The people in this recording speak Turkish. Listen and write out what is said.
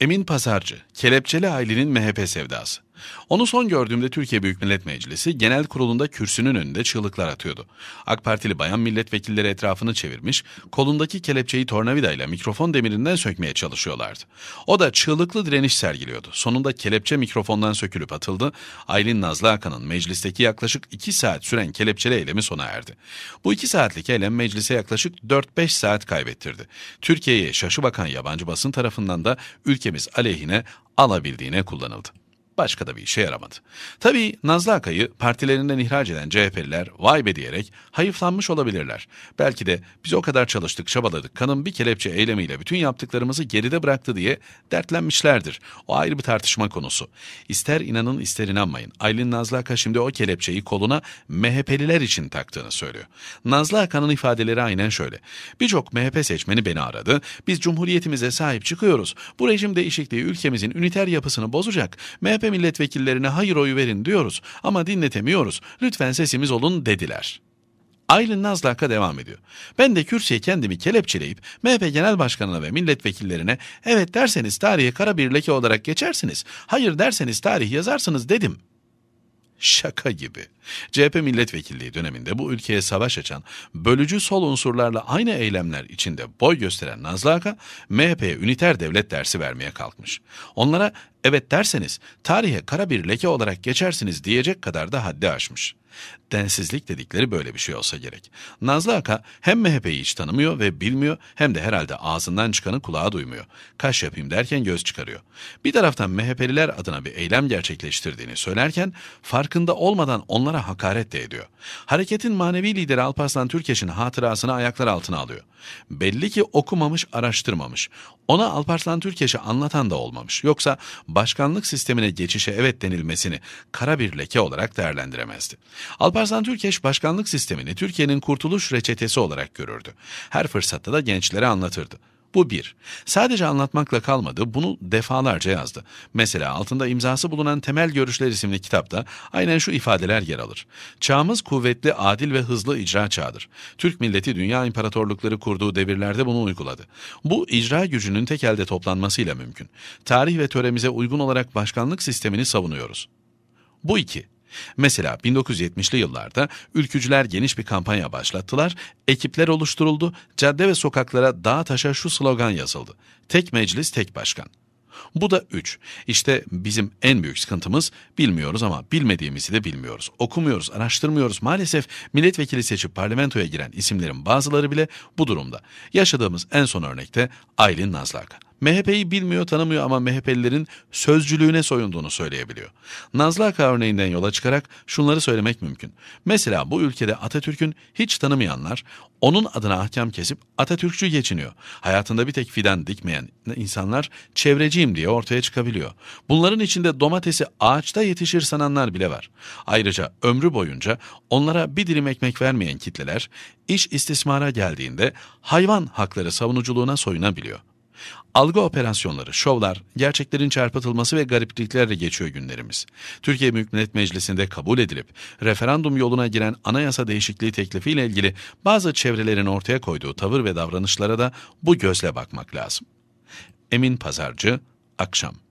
Emin Pazarcı, Kelepçeli ailenin MHP sevdası. Onu son gördüğümde Türkiye Büyük Millet Meclisi genel kurulunda kürsünün önünde çığlıklar atıyordu. AK Partili bayan milletvekilleri etrafını çevirmiş, kolundaki kelepçeyi tornavidayla mikrofon demirinden sökmeye çalışıyorlardı. O da çığlıklı direniş sergiliyordu. Sonunda kelepçe mikrofondan sökülüp atıldı. Aylin Nazlı Akan'ın meclisteki yaklaşık 2 saat süren kelepçeli eylemi sona erdi. Bu 2 saatlik eylem meclise yaklaşık 4-5 saat kaybettirdi. Türkiye'ye şaşı bakan yabancı basın tarafından da ülkemiz aleyhine alabildiğine kullanıldı başka da bir işe yaramadı. Tabii Nazlı Akay'ı partilerinden ihraç eden CHP'liler vay be diyerek hayıflanmış olabilirler. Belki de biz o kadar çalıştık, çabaladık, kanın bir kelepçe eylemiyle bütün yaptıklarımızı geride bıraktı diye dertlenmişlerdir. O ayrı bir tartışma konusu. İster inanın ister inanmayın. Aylin Nazlı Akay şimdi o kelepçeyi koluna MHP'liler için taktığını söylüyor. Nazlı Akan'ın ifadeleri aynen şöyle. Birçok MHP seçmeni beni aradı. Biz cumhuriyetimize sahip çıkıyoruz. Bu rejim değişikliği ülkemizin üniter yapısını bozacak. MHP milletvekillerine hayır oyu verin diyoruz ama dinletemiyoruz. Lütfen sesimiz olun dediler.'' Aylin Nazlak'a devam ediyor. Ben de kürsüye kendimi kelepçeleyip MHP Genel Başkanı'na ve milletvekillerine evet derseniz tarihe kara bir leke olarak geçersiniz, hayır derseniz tarih yazarsınız dedim. Şaka gibi. CHP milletvekilliği döneminde bu ülkeye savaş açan, bölücü sol unsurlarla aynı eylemler içinde boy gösteren Nazlı Aka, MHP'ye üniter devlet dersi vermeye kalkmış. Onlara Evet derseniz tarihe kara bir leke olarak geçersiniz diyecek kadar da haddi aşmış. Densizlik dedikleri böyle bir şey olsa gerek. Nazlı Aka hem MHP'yi hiç tanımıyor ve bilmiyor hem de herhalde ağzından çıkanı kulağa duymuyor. Kaş yapayım derken göz çıkarıyor. Bir taraftan MHP'liler adına bir eylem gerçekleştirdiğini söylerken farkında olmadan onlara hakaret de ediyor. Hareketin manevi lideri Alparslan Türkeş'in hatırasını ayaklar altına alıyor. Belli ki okumamış araştırmamış. Ona Alparslan Türkeş'i anlatan da olmamış. Yoksa başkanlık sistemine geçişe evet denilmesini kara bir leke olarak değerlendiremezdi. Alparslan Türkeş başkanlık sistemini Türkiye'nin kurtuluş reçetesi olarak görürdü. Her fırsatta da gençlere anlatırdı. Bu bir. Sadece anlatmakla kalmadı, bunu defalarca yazdı. Mesela altında imzası bulunan Temel Görüşler isimli kitapta aynen şu ifadeler yer alır. Çağımız kuvvetli, adil ve hızlı icra çağıdır. Türk milleti dünya imparatorlukları kurduğu devirlerde bunu uyguladı. Bu icra gücünün tek elde toplanmasıyla mümkün. Tarih ve töremize uygun olarak başkanlık sistemini savunuyoruz. Bu iki. Mesela 1970'li yıllarda ülkücüler geniş bir kampanya başlattılar, ekipler oluşturuldu, cadde ve sokaklara dağ taşa şu slogan yazıldı. Tek meclis, tek başkan. Bu da 3. İşte bizim en büyük sıkıntımız bilmiyoruz ama bilmediğimizi de bilmiyoruz. Okumuyoruz, araştırmıyoruz. Maalesef milletvekili seçip parlamentoya giren isimlerin bazıları bile bu durumda. Yaşadığımız en son örnekte Aylin Nazlı MHP'yi bilmiyor, tanımıyor ama MHP'lilerin sözcülüğüne soyunduğunu söyleyebiliyor. Nazlı Aka örneğinden yola çıkarak şunları söylemek mümkün. Mesela bu ülkede Atatürk'ün hiç tanımayanlar onun adına ahkam kesip Atatürkçü geçiniyor. Hayatında bir tek fidan dikmeyen insanlar çevreciyim diye ortaya çıkabiliyor. Bunların içinde domatesi ağaçta yetişir sananlar bile var. Ayrıca ömrü boyunca onlara bir dilim ekmek vermeyen kitleler iş istismara geldiğinde hayvan hakları savunuculuğuna soyunabiliyor. Algı operasyonları, şovlar, gerçeklerin çarpıtılması ve garipliklerle geçiyor günlerimiz. Türkiye Büyük Millet Meclisi'nde kabul edilip referandum yoluna giren anayasa değişikliği teklifiyle ilgili bazı çevrelerin ortaya koyduğu tavır ve davranışlara da bu gözle bakmak lazım. Emin Pazarcı, Akşam